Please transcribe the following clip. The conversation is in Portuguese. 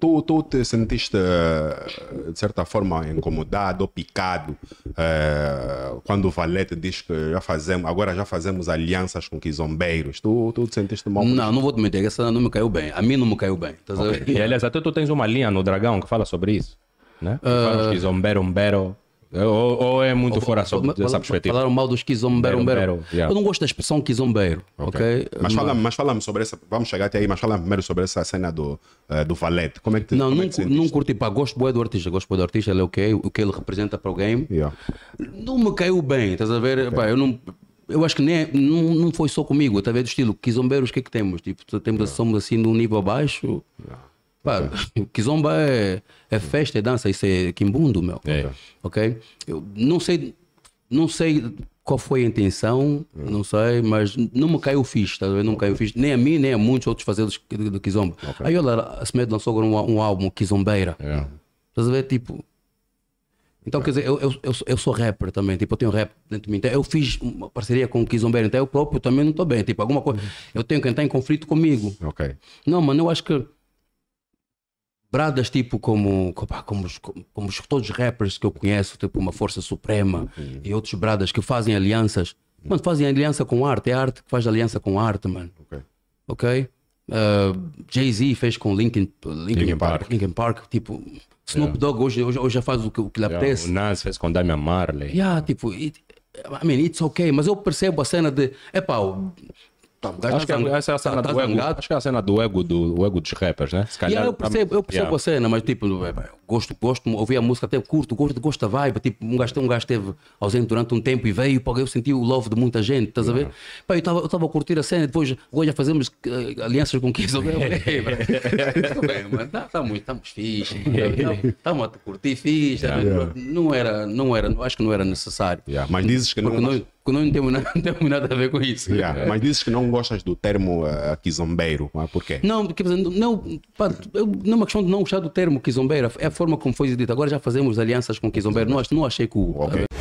tu, te sentiste, eh, de certa forma, incomodado ou picado é, quando o Valete diz que já fazemos, agora já fazemos alianças com quizombeiros? Tu, tu te sentiste mal? Não, não vou te mentir, essa não me caiu bem. A mim não me caiu bem. Tá okay. E aliás, até tu tens uma linha no Dragão que fala sobre isso, né? Que uh... fala ah. os é, ou, ou é muito ou, fora sobre dessa perspectiva? Falaram mal dos quizombeiro. Yeah. Eu não gosto da expressão quizombeiro, okay? Mas fala mas sobre essa, vamos chegar até aí, mas fala-me primeiro sobre essa cena do, uh, do valete. Como é que te, Não, não, é não curti, pá, gosto boa do artista, gosto boa do artista, ele é o okay, o que ele representa para o game. Yeah. Não me caiu bem, estás a ver? Okay. Pá, eu não eu acho que nem, é, não, não foi só comigo, através do estilo, quizombeiros, o que é que temos? Tipo, temos, yeah. somos assim num nível abaixo. Yeah. Pá, Kizomba é, é festa, é dança, isso é quimbundo, meu. É. Ok? Eu não sei, não sei qual foi a intenção, hum. não sei, mas não me caiu fixe, tá? não caiu fixe, nem a mim, nem a muitos outros fazedores do Kizomba. Okay. Aí olha, a Smed lançou agora um, um álbum, Kizombeira. Yeah. É. Estás a ver, tipo... Então, quer dizer, eu, eu, eu, eu, sou rapper também, tipo, eu tenho rap dentro de mim. Então, eu fiz uma parceria com o Kizombeira, então eu próprio também não estou bem. Tipo, alguma coisa, uhum. eu tenho que entrar em conflito comigo. Ok. Não, mano, eu acho que bradas tipo como, como, como, como todos os rappers que eu conheço, tipo uma Força Suprema e outros bradas que fazem alianças. Uhum. Mano, fazem aliança com arte, é arte que faz aliança com arte, mano. Ok? okay? Uh, Jay-Z fez com Linkin, Linkin, Linkin Park. Park. Linkin Park, tipo, Snoop yeah. Dogg hoje, hoje, hoje já faz o que, o que lhe apetece. Yeah, o Nas fez com Damian Marley. Yeah, tipo, it, I mean, it's ok, mas eu percebo a cena de, é epá, Tá, acho tá que, é, essa é a tá, cena tá, do ego, acho que é a cena do ego, do, ego dos rappers, né? Se calhar, yeah, eu percebo, eu percebo yeah. a cena, mas tipo, é, gosto, gosto, ouvi a música, até curto, gosto, gosto da vibe. Tipo, um gajo, um esteve ausente durante um tempo e veio, pá, eu senti o love de muita gente, estás yeah. a ver? Pá, eu estava eu a curtir a cena depois hoje já fazemos uh, alianças com quem souber. Estamos fixe, estamos a curtir fixe. Não, era, não era, acho que não era necessário. mas dizes que não. Nós, não temos nada, nada a ver com isso. Yeah, mas dizes que não gostas do termo uh, quizombeiro, mas é? porquê Não, porque, não, pá, não é uma questão de não gostar do termo quizombeiro, é a forma como foi dito. Agora já fazemos alianças com quizombeiro, não, não achei cool. Okay. Tá